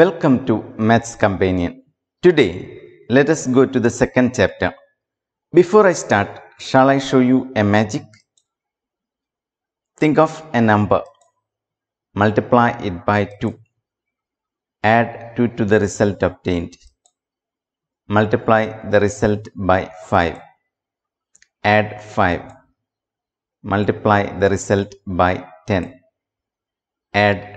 Welcome to Maths Companion. Today, let us go to the second chapter. Before I start, shall I show you a magic? Think of a number. Multiply it by 2. Add 2 to the result obtained. Multiply the result by 5. Add 5. Multiply the result by 10. Add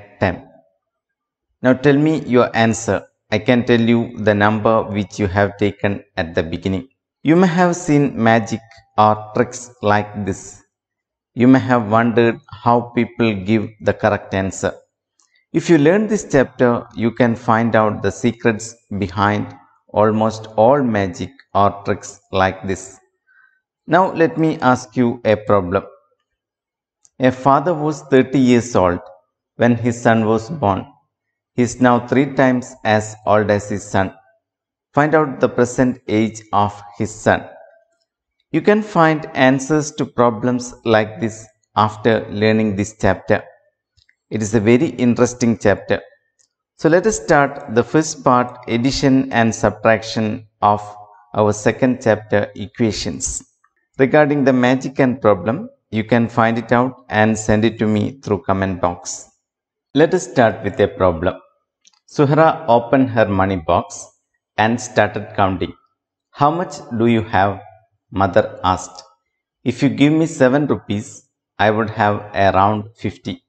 now tell me your answer. I can tell you the number which you have taken at the beginning. You may have seen magic or tricks like this. You may have wondered how people give the correct answer. If you learn this chapter, you can find out the secrets behind almost all magic or tricks like this. Now let me ask you a problem. A father was 30 years old when his son was born. He is now three times as old as his son. Find out the present age of his son. You can find answers to problems like this after learning this chapter. It is a very interesting chapter. So let us start the first part addition and subtraction of our second chapter equations. Regarding the magic and problem, you can find it out and send it to me through comment box. Let us start with a problem. Suhara opened her money box and started counting. How much do you have? Mother asked. If you give me 7 rupees, I would have around 50.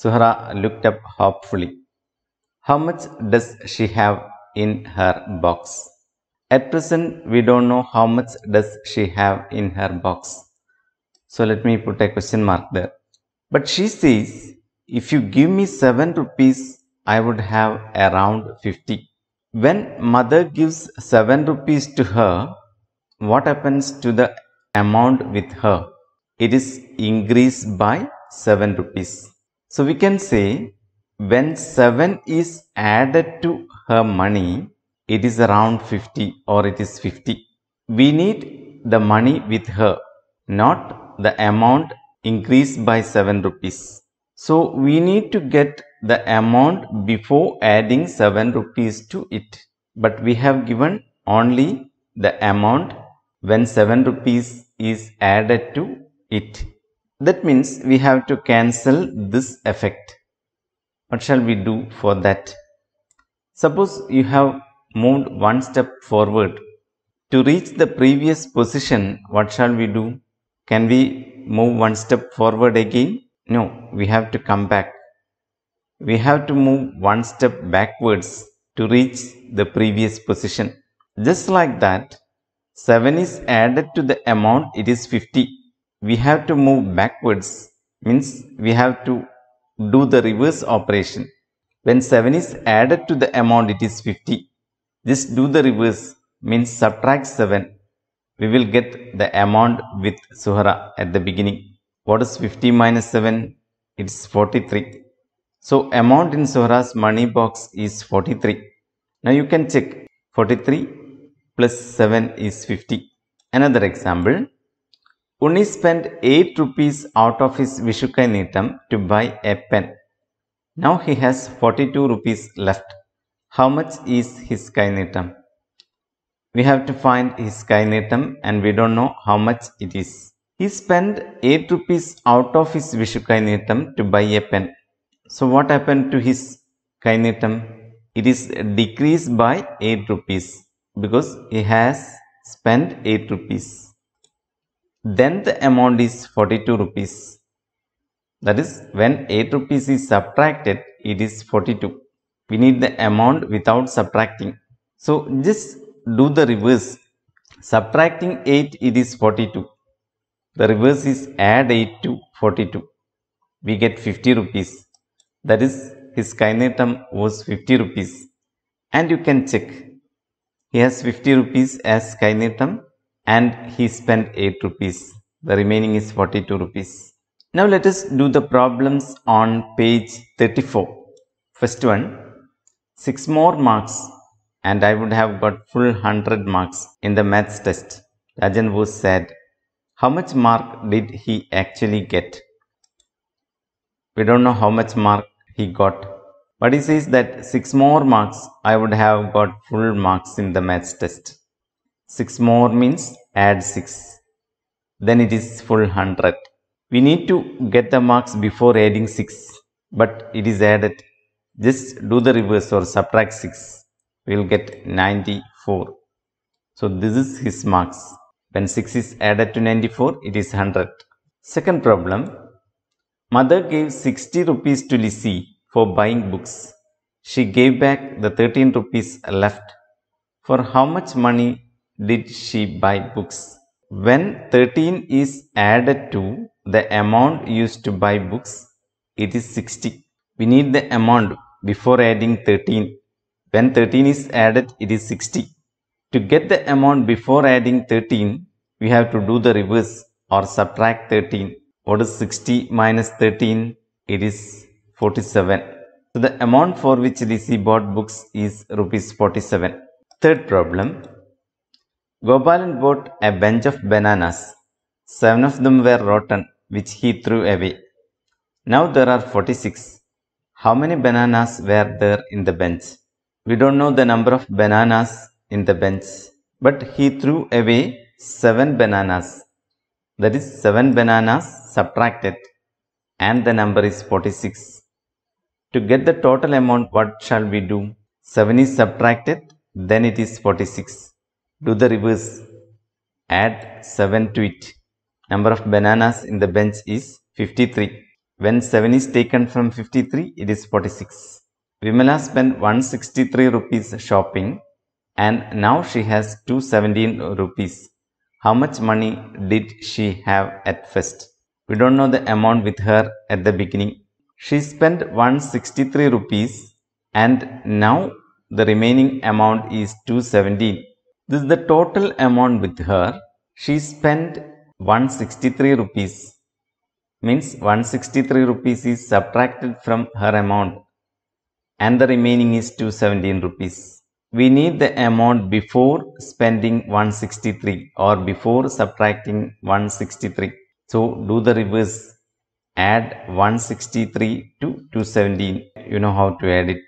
Suhara looked up hopefully. How much does she have in her box? At present, we don't know how much does she have in her box. So let me put a question mark there. But she says, if you give me 7 rupees, I would have around 50. When mother gives 7 rupees to her, what happens to the amount with her? It is increased by 7 rupees. So we can say when 7 is added to her money, it is around 50 or it is 50. We need the money with her, not the amount increased by 7 rupees. So we need to get the amount before adding 7 rupees to it. But we have given only the amount when 7 rupees is added to it. That means we have to cancel this effect. What shall we do for that? Suppose you have moved one step forward. To reach the previous position, what shall we do? Can we move one step forward again? No, we have to come back we have to move one step backwards to reach the previous position. Just like that, 7 is added to the amount it is 50. We have to move backwards means we have to do the reverse operation. When 7 is added to the amount it is 50. This do the reverse means subtract 7. We will get the amount with Suhara at the beginning. What is 50 minus 7? It's 43. So amount in Sora's money box is 43. Now you can check 43 plus 7 is 50. Another example. Unni spent 8 rupees out of his Vishukai Nitam to buy a pen. Now he has 42 rupees left. How much is his Kainitam? We have to find his Kainitam and we don't know how much it is. He spent 8 rupees out of his Vishukai Nitam to buy a pen. So, what happened to his kinetum? It is decreased by 8 rupees because he has spent 8 rupees. Then the amount is 42 rupees. That is when 8 rupees is subtracted, it is 42. We need the amount without subtracting. So, just do the reverse. Subtracting 8, it is 42. The reverse is add 8 to 42. We get 50 rupees that is his kinetum was 50 rupees and you can check he has 50 rupees as kinetum and he spent 8 rupees the remaining is 42 rupees now let us do the problems on page 34 first one six more marks and I would have got full 100 marks in the maths test. Rajan was sad. How much mark did he actually get? We don't know how much mark he got. But he says that six more marks, I would have got full marks in the maths test. Six more means add six. Then it is full hundred. We need to get the marks before adding six, but it is added. Just do the reverse or subtract six. We will get 94. So this is his marks. When 6 is added to 94, it is 100. Second problem, Mother gave 60 rupees to Lissy for buying books. She gave back the 13 rupees left. For how much money did she buy books? When 13 is added to the amount used to buy books, it is 60. We need the amount before adding 13. When 13 is added, it is 60. To get the amount before adding 13, we have to do the reverse or subtract 13. What is 60 minus 13? It is 47. So the amount for which DC bought books is rupees 47. Third problem. Gopalan bought a bunch of bananas. Seven of them were rotten, which he threw away. Now there are 46. How many bananas were there in the bench? We don't know the number of bananas in the bench, but he threw away seven bananas that is 7 bananas subtracted and the number is 46. To get the total amount what shall we do? 7 is subtracted then it is 46. Do the reverse. Add 7 to it. Number of bananas in the bench is 53. When 7 is taken from 53 it is 46. Vimala spent 163 rupees shopping and now she has 217 rupees. How much money did she have at first? We don't know the amount with her at the beginning. She spent 163 rupees and now the remaining amount is 217. This is the total amount with her. She spent 163 rupees means 163 rupees is subtracted from her amount and the remaining is 217 rupees we need the amount before spending 163 or before subtracting 163. So do the reverse. Add 163 to 217. You know how to add it.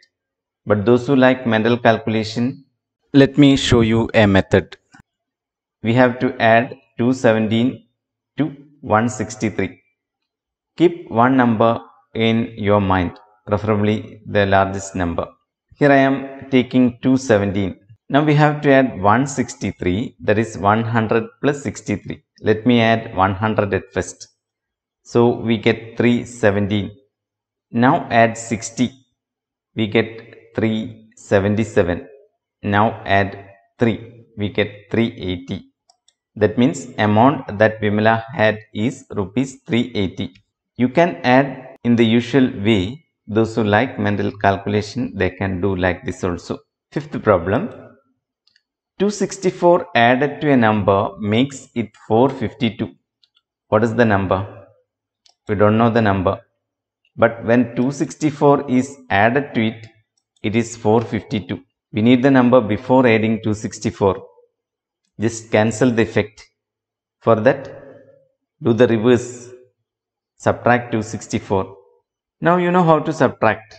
But those who like mental calculation, let me show you a method. We have to add 217 to 163. Keep one number in your mind, preferably the largest number. Here I am taking 217. Now we have to add 163 that is 100 plus 63. Let me add 100 at first. So we get 317. Now add 60. We get 377. Now add 3. We get 380. That means amount that Vimala had is rupees 380. You can add in the usual way those who like mental calculation, they can do like this also. Fifth problem, 264 added to a number makes it 452. What is the number? We don't know the number. But when 264 is added to it, it is 452. We need the number before adding 264. Just cancel the effect. For that, do the reverse. Subtract 264. Now you know how to subtract.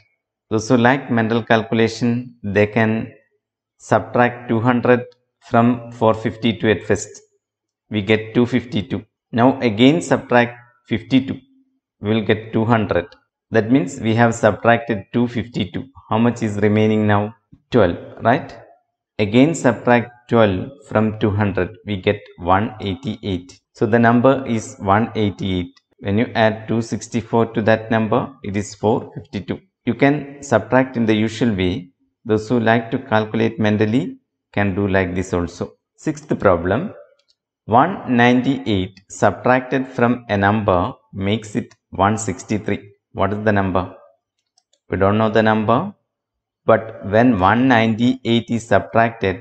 Those who like mental calculation, they can subtract 200 from 452 at first. We get 252. Now again subtract 52. We will get 200. That means we have subtracted 252. How much is remaining now? 12, right? Again subtract 12 from 200. We get 188. So the number is 188 when you add 264 to that number it is 452 you can subtract in the usual way those who like to calculate mentally can do like this also sixth problem 198 subtracted from a number makes it 163 what is the number we don't know the number but when 198 is subtracted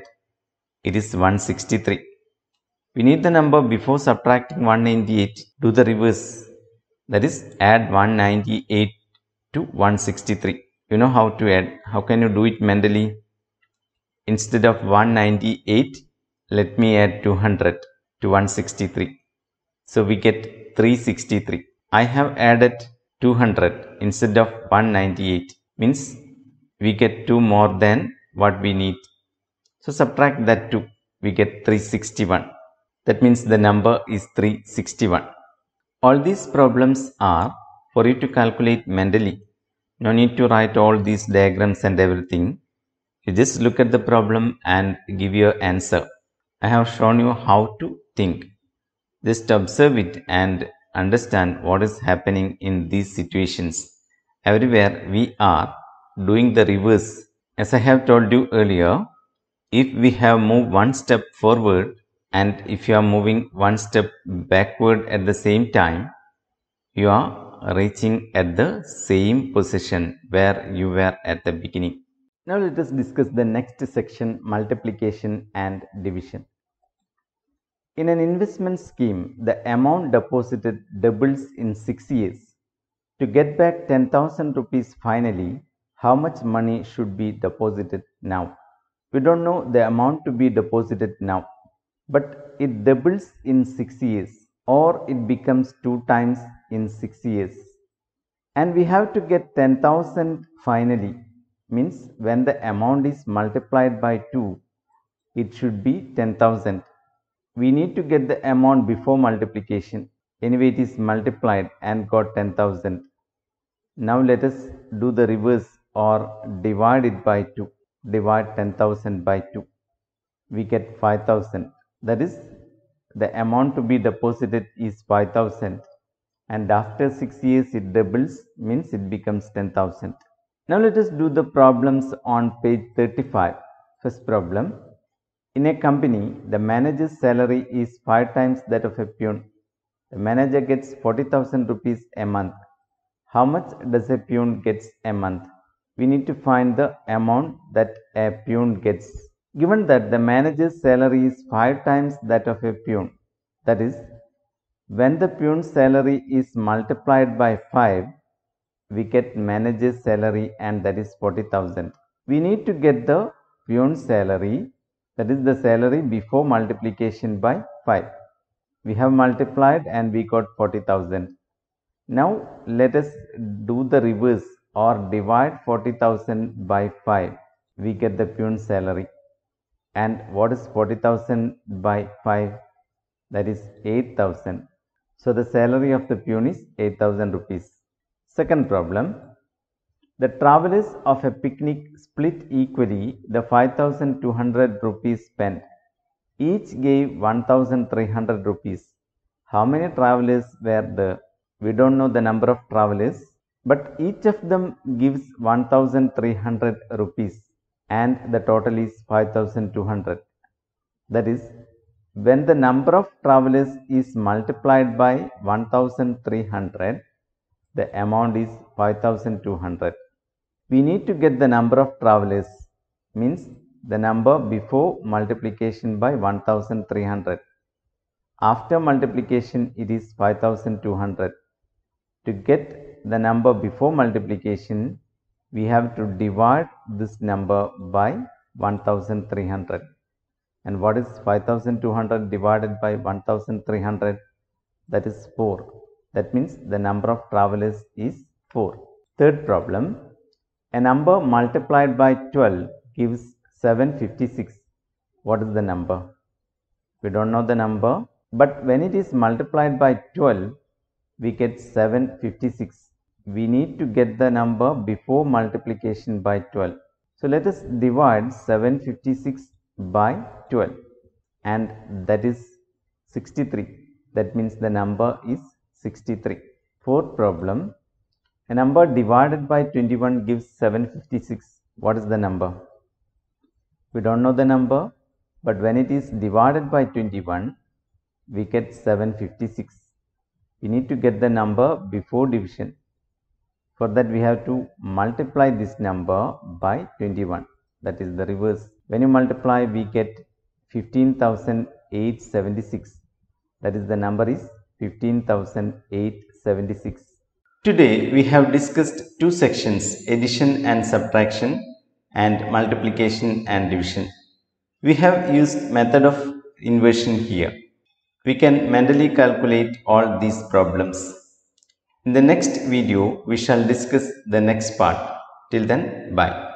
it is 163 we need the number before subtracting 198 do the reverse that is add 198 to 163 you know how to add how can you do it mentally instead of 198 let me add 200 to 163 so we get 363 i have added 200 instead of 198 means we get 2 more than what we need so subtract that 2 we get 361 that means the number is 361 all these problems are for you to calculate mentally. No need to write all these diagrams and everything. You just look at the problem and give your answer. I have shown you how to think. Just observe it and understand what is happening in these situations. Everywhere we are doing the reverse. As I have told you earlier, if we have moved one step forward, and if you are moving one step backward at the same time, you are reaching at the same position where you were at the beginning. Now let us discuss the next section multiplication and division. In an investment scheme, the amount deposited doubles in 6 years. To get back 10,000 rupees finally, how much money should be deposited now? We don't know the amount to be deposited now but it doubles in 6 years or it becomes 2 times in 6 years. And we have to get 10,000 finally means when the amount is multiplied by 2 it should be 10,000. We need to get the amount before multiplication anyway it is multiplied and got 10,000. Now let us do the reverse or divide it by 2 divide 10,000 by 2 we get 5000 that is the amount to be deposited is 5000 and after 6 years it doubles means it becomes 10000. Now let us do the problems on page 35. First problem in a company the manager's salary is 5 times that of a peon. The manager gets 40000 rupees a month. How much does a peon gets a month? We need to find the amount that a peon gets given that the manager's salary is 5 times that of a pune. That is, when the pune's salary is multiplied by 5, we get manager's salary and that is 40,000. We need to get the pune's salary that is the salary before multiplication by 5. We have multiplied and we got 40,000. Now let us do the reverse or divide 40,000 by 5. We get the pune salary and what is 40,000 by 5 that is 8,000. So, the salary of the pune is 8,000 rupees. Second problem the travelers of a picnic split equally the 5,200 rupees spent. Each gave 1,300 rupees. How many travelers were there? We don't know the number of travelers, but each of them gives 1,300 rupees and the total is 5200 that is when the number of travelers is multiplied by 1300 the amount is 5200 we need to get the number of travelers means the number before multiplication by 1300 after multiplication it is 5200 to get the number before multiplication we have to divide this number by 1300 and what is 5200 divided by 1300 that is 4 that means the number of travelers is 4. Third problem a number multiplied by 12 gives 756 what is the number we do not know the number but when it is multiplied by 12 we get 756 we need to get the number before multiplication by 12. So, let us divide 756 by 12 and that is 63 that means the number is 63. Fourth problem a number divided by 21 gives 756 what is the number? We do not know the number but when it is divided by 21 we get 756. We need to get the number before division for that we have to multiply this number by 21 that is the reverse. When you multiply we get 15,876 that is the number is 15,876. Today we have discussed two sections addition and subtraction and multiplication and division. We have used method of inversion here. We can mentally calculate all these problems. In the next video, we shall discuss the next part. Till then, bye.